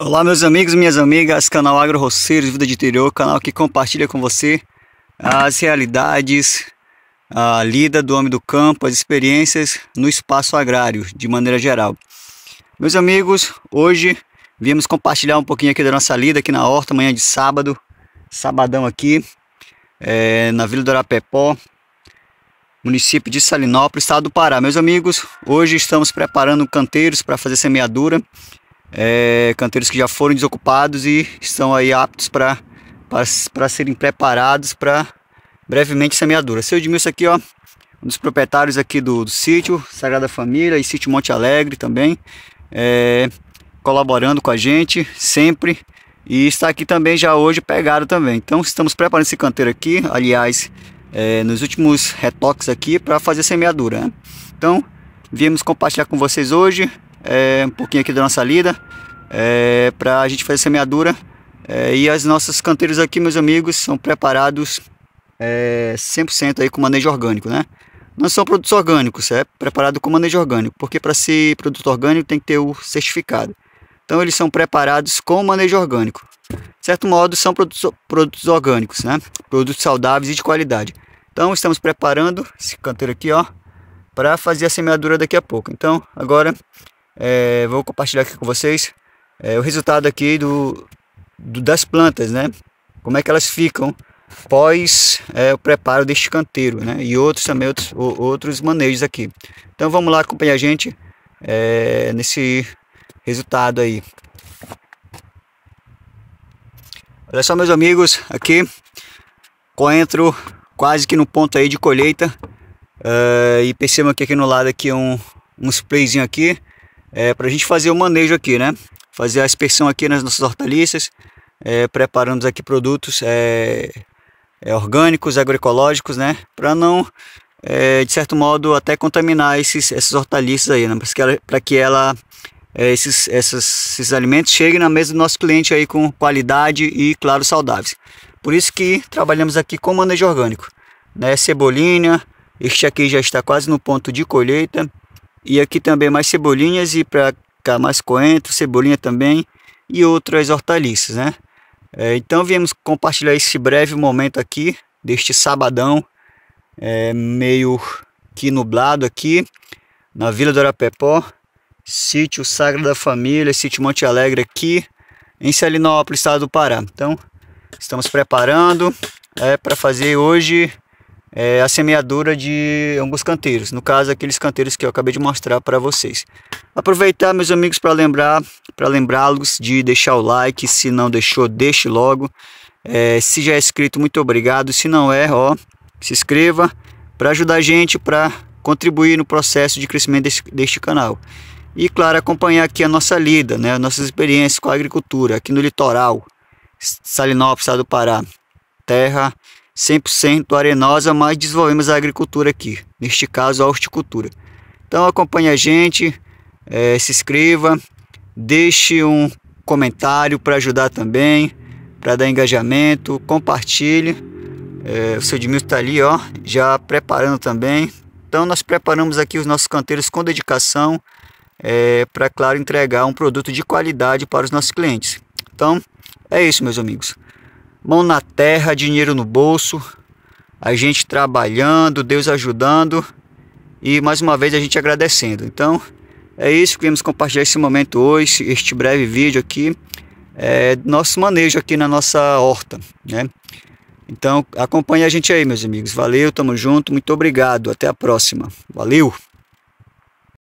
Olá, meus amigos e minhas amigas, canal Agro Roceiros Vida de Interior, canal que compartilha com você as realidades, a lida do homem do campo, as experiências no espaço agrário, de maneira geral. Meus amigos, hoje viemos compartilhar um pouquinho aqui da nossa lida aqui na horta, manhã de sábado, sabadão aqui, é, na Vila do Arapepó, município de Salinópolis, estado do Pará. Meus amigos, hoje estamos preparando canteiros para fazer semeadura é, canteiros que já foram desocupados e estão aí aptos para para serem preparados para brevemente semeadura. Seu Edmilson aqui, ó, um dos proprietários aqui do, do sítio, Sagrada Família e sítio Monte Alegre também, é, colaborando com a gente sempre e está aqui também já hoje pegado também. Então estamos preparando esse canteiro aqui, aliás, é, nos últimos retoques aqui para fazer semeadura. Né? Então, viemos compartilhar com vocês hoje é, um pouquinho aqui da nossa lida, é, para a gente fazer semeadura. É, e as nossas canteiros aqui, meus amigos, são preparados 100% é, aí com manejo orgânico, né? Não são produtos orgânicos, é preparado com manejo orgânico, porque para ser produto orgânico tem que ter o certificado. Então eles são preparados com manejo orgânico. De certo modo, são produtos, produtos orgânicos, né? Produtos saudáveis e de qualidade. Então estamos preparando esse canteiro aqui, ó, para fazer a semeadura daqui a pouco. Então agora é, vou compartilhar aqui com vocês é, o resultado aqui do, do, das plantas, né? Como é que elas ficam pós é, o preparo deste canteiro, né? E outros também, outros, outros manejos aqui. Então vamos lá acompanhar a gente é, nesse resultado aí. Olha só, meus amigos, aqui coentro quase que no ponto aí de colheita. Uh, e percebam que aqui no lado aqui um, um sprayzinho aqui é, para a gente fazer o manejo aqui, né? Fazer a inspeção aqui nas nossas hortaliças, é, preparando aqui produtos é, é, orgânicos, agroecológicos, né? Para não, é, de certo modo, até contaminar esses, essas hortaliças aí, né? Para que ela, pra que ela é, esses, essas, esses alimentos cheguem na mesa do nosso cliente aí com qualidade e, claro, saudáveis. Por isso que trabalhamos aqui com manejo orgânico, né? Cebolinha, este aqui já está quase no ponto de colheita. E aqui também mais cebolinhas e para cá mais coentro, cebolinha também e outras hortaliças, né? É, então viemos compartilhar esse breve momento aqui deste sabadão é, meio que nublado aqui na Vila do Arapepó, sítio Sagra da Família, sítio Monte Alegre aqui em Salinópolis, estado do Pará. Então estamos preparando é, para fazer hoje é, a semeadura de alguns canteiros, no caso aqueles canteiros que eu acabei de mostrar para vocês. Aproveitar, meus amigos, para lembrar, para lembrá-los de deixar o like, se não deixou, deixe logo. É, se já é inscrito, muito obrigado. Se não é, ó, se inscreva para ajudar a gente para contribuir no processo de crescimento desse, deste canal. E, claro, acompanhar aqui a nossa lida, né, nossas experiências com a agricultura aqui no litoral, Salinópolis, do Pará. Terra 100% arenosa, mas desenvolvemos a agricultura aqui, neste caso a horticultura. Então acompanhe a gente, é, se inscreva, deixe um comentário para ajudar também, para dar engajamento, compartilhe. É, o seu Edmilson está ali, ó, já preparando também. Então nós preparamos aqui os nossos canteiros com dedicação é, para, claro, entregar um produto de qualidade para os nossos clientes. Então é isso, meus amigos mão na terra, dinheiro no bolso, a gente trabalhando, Deus ajudando e mais uma vez a gente agradecendo. Então é isso que vimos compartilhar esse momento hoje, este breve vídeo aqui, é, nosso manejo aqui na nossa horta, né? Então acompanhe a gente aí, meus amigos. Valeu, tamo junto, muito obrigado, até a próxima. Valeu!